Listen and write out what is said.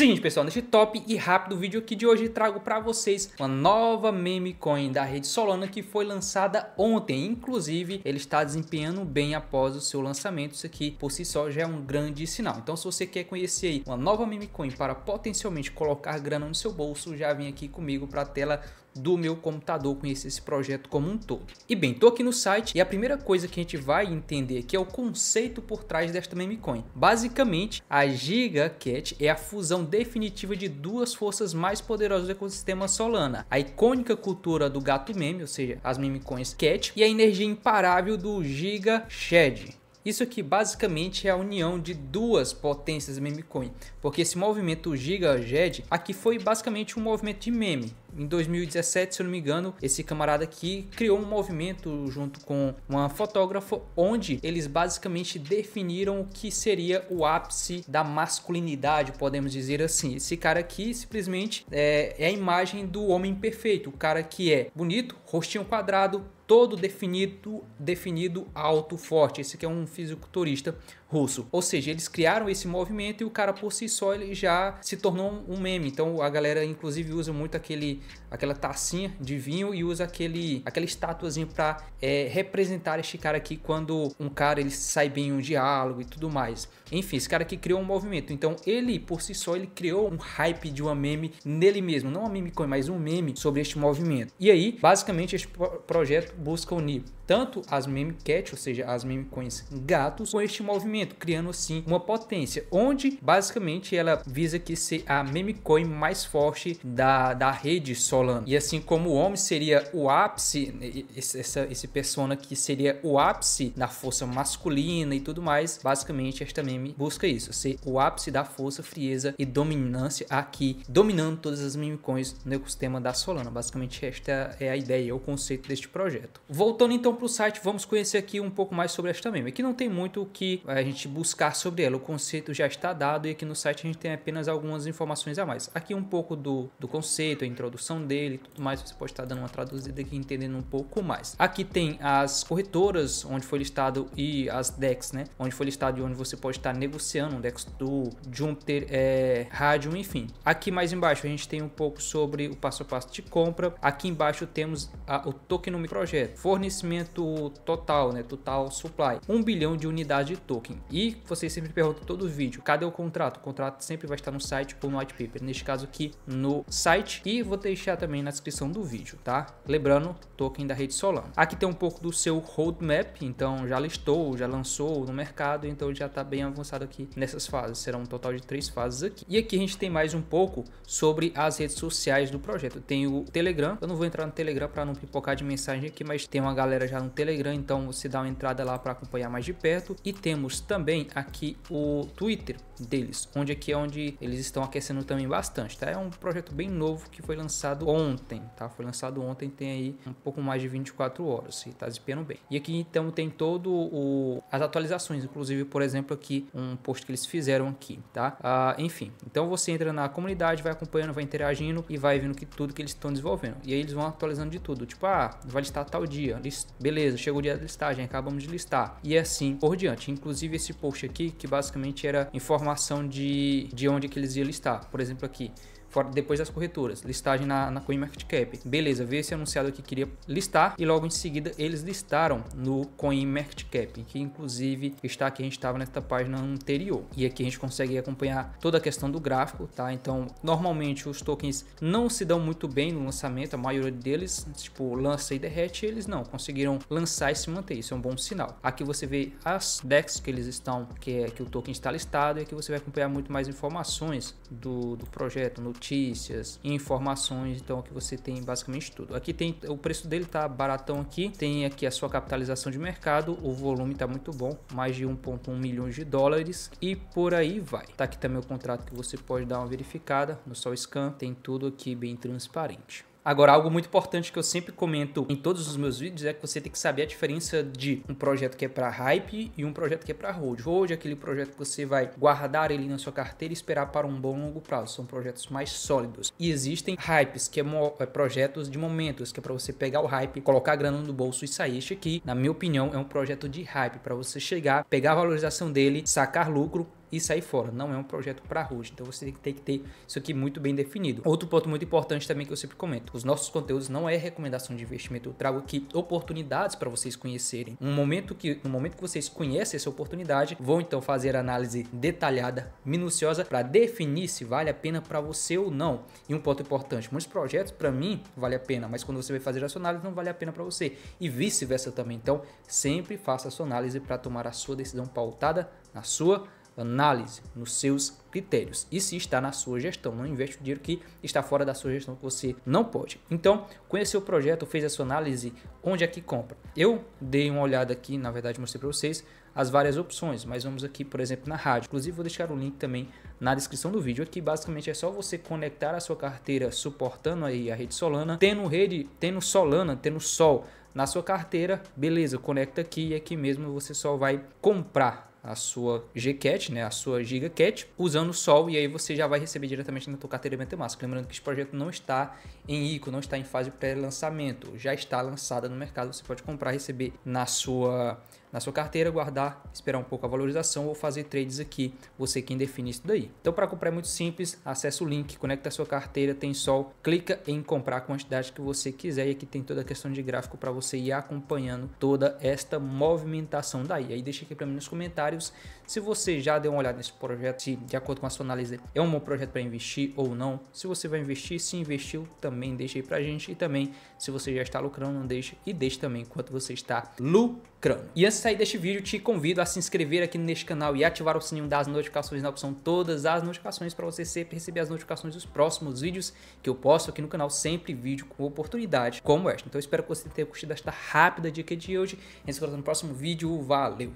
Seguinte pessoal, neste top e rápido vídeo aqui de hoje trago para vocês uma nova meme coin da rede Solana que foi lançada ontem, inclusive ele está desempenhando bem após o seu lançamento, isso aqui por si só já é um grande sinal. Então se você quer conhecer uma nova meme coin para potencialmente colocar grana no seu bolso, já vem aqui comigo para a tela do meu computador, conhecer esse projeto como um todo. E bem, tô aqui no site e a primeira coisa que a gente vai entender aqui é o conceito por trás desta memecoin. Basicamente, a GigaCat é a fusão definitiva de duas forças mais poderosas do ecossistema Solana, a icônica cultura do gato meme, ou seja, as memecoins Cat, e a energia imparável do Giga Shed. Isso aqui basicamente é a união de duas potências memecoin, porque esse movimento Giga aqui foi basicamente um movimento de meme, em 2017, se eu não me engano, esse camarada aqui criou um movimento junto com uma fotógrafa onde eles basicamente definiram o que seria o ápice da masculinidade, podemos dizer assim. Esse cara aqui simplesmente é, é a imagem do homem perfeito, o cara que é bonito, rostinho quadrado, todo definido, definido alto, forte. Esse aqui é um fisiculturista russo. Ou seja, eles criaram esse movimento e o cara por si só ele já se tornou um meme. Então a galera inclusive usa muito aquele, aquela tacinha de vinho e usa aquele, aquela estatuazinha para é, representar este cara aqui quando um cara ele sai bem em um diálogo e tudo mais. Enfim, esse cara aqui criou um movimento. Então ele por si só ele criou um hype de uma meme nele mesmo, não uma meme coin, mas um meme sobre este movimento. E aí, basicamente, este projeto busca unir tanto as meme cat, ou seja, as meme coins gatos, com este movimento, criando assim uma potência, onde basicamente ela visa que ser a meme coin mais forte da, da rede Solana. E assim como o homem seria o ápice, esse, essa, esse persona que seria o ápice da força masculina e tudo mais, basicamente esta meme busca isso, ser o ápice da força, frieza e dominância aqui, dominando todas as meme coins no ecossistema da Solana. Basicamente esta é a ideia, é o conceito deste projeto. Voltando então para o site, vamos conhecer aqui um pouco mais sobre esta meme. Aqui não tem muito o que a gente buscar sobre ela, o conceito já está dado e aqui no site a gente tem apenas algumas informações a mais. Aqui um pouco do, do conceito, a introdução dele e tudo mais, você pode estar dando uma traduzida aqui entendendo um pouco mais. Aqui tem as corretoras onde foi listado e as DEX, né? Onde foi listado e onde você pode estar negociando, um DEX do Jupiter, é, Radium, enfim. Aqui mais embaixo a gente tem um pouco sobre o passo a passo de compra. Aqui embaixo temos a, o tokenomic projeto, fornecimento do total, né? Total supply, 1 bilhão de unidades de token. E você sempre pergunta todo vídeo, cadê o contrato? O contrato sempre vai estar no site ou no white paper, neste caso aqui no site e vou deixar também na descrição do vídeo, tá? Lembrando, token da rede Solana. Aqui tem um pouco do seu roadmap, então já listou, já lançou no mercado, então já tá bem avançado aqui nessas fases. Serão um total de três fases aqui. E aqui a gente tem mais um pouco sobre as redes sociais do projeto. Tem o Telegram, eu não vou entrar no Telegram para não pipocar de mensagem aqui, mas tem uma galera já entrar no Telegram, então você dá uma entrada lá para acompanhar mais de perto. E temos também aqui o Twitter deles, onde aqui é onde eles estão aquecendo também bastante, tá? É um projeto bem novo que foi lançado ontem, tá? Foi lançado ontem, tem aí um pouco mais de 24 horas e tá desempenhando bem. E aqui então tem todo o as atualizações, inclusive, por exemplo, aqui um post que eles fizeram aqui, tá? Ah, enfim, então você entra na comunidade, vai acompanhando, vai interagindo e vai vendo que tudo que eles estão desenvolvendo. E aí eles vão atualizando de tudo, tipo, ah, vai listar tal dia, listar Beleza, chegou o dia da listagem, acabamos de listar. E assim por diante. Inclusive esse post aqui, que basicamente era informação de, de onde que eles iam listar. Por exemplo, aqui fora, depois das corretoras, listagem na, na CoinMarketCap. Beleza, veio esse anunciado que queria listar e logo em seguida eles listaram no CoinMarketCap, que inclusive está aqui, a gente estava nesta página anterior. E aqui a gente consegue acompanhar toda a questão do gráfico, tá? Então, normalmente os tokens não se dão muito bem no lançamento, a maioria deles, tipo, lança e derrete, eles não conseguiram lançar e se manter. Isso é um bom sinal. Aqui você vê as DEX que eles estão, que é que o token está listado, e aqui você vai acompanhar muito mais informações do, do projeto, no notícias, informações, então aqui você tem basicamente tudo. Aqui tem o preço dele tá baratão aqui, tem aqui a sua capitalização de mercado, o volume tá muito bom, mais de 1.1 milhões de dólares e por aí vai. Tá aqui também o contrato que você pode dar uma verificada no seu scan tem tudo aqui bem transparente. Agora, algo muito importante que eu sempre comento em todos os meus vídeos é que você tem que saber a diferença de um projeto que é para hype e um projeto que é para hold. Hold é aquele projeto que você vai guardar ele na sua carteira e esperar para um bom longo prazo. São projetos mais sólidos. E existem hypes, que é, é projetos de momentos, que é para você pegar o hype, colocar a grana no bolso e sair. Este aqui, na minha opinião, é um projeto de hype para você chegar, pegar a valorização dele, sacar lucro e sair fora. Não é um projeto para hoje. Então você tem que ter isso aqui muito bem definido. Outro ponto muito importante também que eu sempre comento: os nossos conteúdos não é recomendação de investimento. Eu trago aqui oportunidades para vocês conhecerem. Um momento que, no momento que vocês conhecem essa oportunidade, vão então fazer análise detalhada, minuciosa para definir se vale a pena para você ou não. E um ponto importante: muitos projetos para mim vale a pena, mas quando você vai fazer a sua análise não vale a pena para você e vice-versa também. Então sempre faça a sua análise para tomar a sua decisão pautada na sua análise, nos seus critérios e se está na sua gestão. Não investe o dinheiro que está fora da sua gestão que você não pode. Então, conheceu o projeto, fez a sua análise, onde é que compra? Eu dei uma olhada aqui, na verdade mostrei para vocês as várias opções, mas vamos aqui, por exemplo, na rádio. Inclusive, vou deixar o link também na descrição do vídeo. Aqui, basicamente, é só você conectar a sua carteira suportando aí a rede Solana, tendo rede, tendo Solana, tendo Sol na sua carteira, beleza, conecta aqui e aqui mesmo você só vai comprar a sua Gcat, né, a sua GigaCat, usando o Sol e aí você já vai receber diretamente na tua carteira Metamask. Lembrando que esse projeto não está em ICO, não está em fase pré-lançamento, já está lançada no mercado, você pode comprar e receber na sua na sua carteira, guardar, esperar um pouco a valorização ou fazer trades aqui. Você quem define isso daí. Então, para comprar é muito simples, acessa o link, conecta a sua carteira, tem sol, clica em comprar a quantidade que você quiser e aqui tem toda a questão de gráfico para você ir acompanhando toda esta movimentação daí. Aí deixa aqui para mim nos comentários se você já deu uma olhada nesse projeto, se de acordo com a sua análise é um bom projeto para investir ou não. Se você vai investir, se investiu, também deixa aí para gente e também se você já está lucrando, não deixe e deixe também quanto você está lucrando e antes de sair deste vídeo, te convido a se inscrever aqui neste canal e ativar o sininho das notificações na né, opção todas as notificações para você sempre receber as notificações dos próximos vídeos que eu posto aqui no canal, sempre vídeo com oportunidade como esta. Então eu espero que você tenha curtido esta rápida dica de hoje. A gente se no próximo vídeo. Valeu!